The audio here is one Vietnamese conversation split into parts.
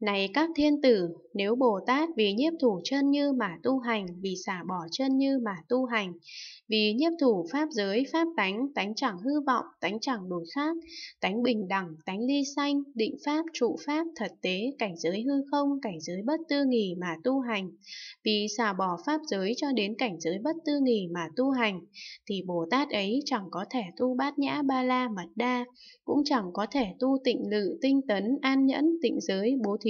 Này các thiên tử, nếu Bồ Tát vì nhiếp thủ chân như mà tu hành, vì xả bỏ chân như mà tu hành, vì nhiếp thủ pháp giới, pháp tánh, tánh chẳng hư vọng, tánh chẳng đổi khác, tánh bình đẳng, tánh ly sanh, định pháp, trụ pháp, thật tế, cảnh giới hư không, cảnh giới bất tư nghỉ mà tu hành, vì xả bỏ pháp giới cho đến cảnh giới bất tư nghỉ mà tu hành, thì Bồ Tát ấy chẳng có thể tu bát nhã ba la mật đa, cũng chẳng có thể tu tịnh lự, tinh tấn, an nhẫn, tịnh giới, bố thí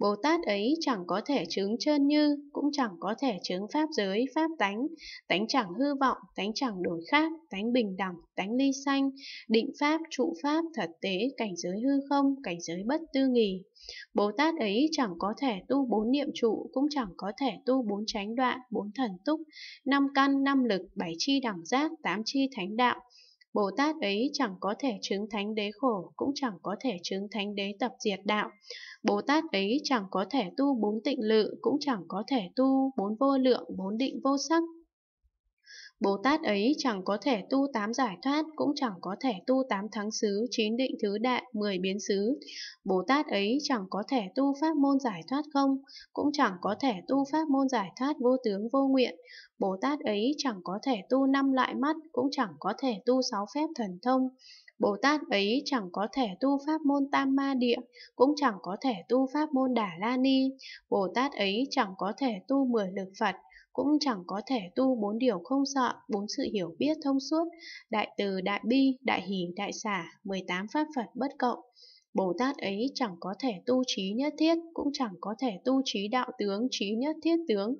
Bồ Tát ấy chẳng có thể chứng chân như, cũng chẳng có thể chứng pháp giới, pháp tánh, tánh chẳng hư vọng, tánh chẳng đổi khác, tánh bình đẳng, tánh ly sanh, định pháp, trụ pháp, thật tế, cảnh giới hư không, cảnh giới bất tư nghì. Bồ Tát ấy chẳng có thể tu bốn niệm trụ, cũng chẳng có thể tu bốn chánh đoạn, bốn thần túc, năm căn, năm lực, bảy chi đẳng giác, tám chi thánh đạo, Bồ Tát ấy chẳng có thể chứng thánh đế khổ, cũng chẳng có thể chứng thánh đế tập diệt đạo. Bồ Tát ấy chẳng có thể tu bốn tịnh lự, cũng chẳng có thể tu bốn vô lượng, bốn định vô sắc, Bồ Tát ấy chẳng có thể tu tám giải thoát, cũng chẳng có thể tu tám thắng xứ, chín định thứ đại, mười biến xứ. Bồ Tát ấy chẳng có thể tu pháp môn giải thoát không, cũng chẳng có thể tu pháp môn giải thoát vô tướng vô nguyện. Bồ Tát ấy chẳng có thể tu năm loại mắt, cũng chẳng có thể tu sáu phép thần thông. Bồ Tát ấy chẳng có thể tu pháp môn Tam Ma Địa, cũng chẳng có thể tu pháp môn Đà La Ni. Bồ Tát ấy chẳng có thể tu mười lực Phật, cũng chẳng có thể tu bốn điều không sợ, bốn sự hiểu biết thông suốt, đại từ, đại bi, đại hỷ, đại xả, 18 pháp Phật bất cộng. Bồ Tát ấy chẳng có thể tu trí nhất thiết, cũng chẳng có thể tu trí đạo tướng, trí nhất thiết tướng,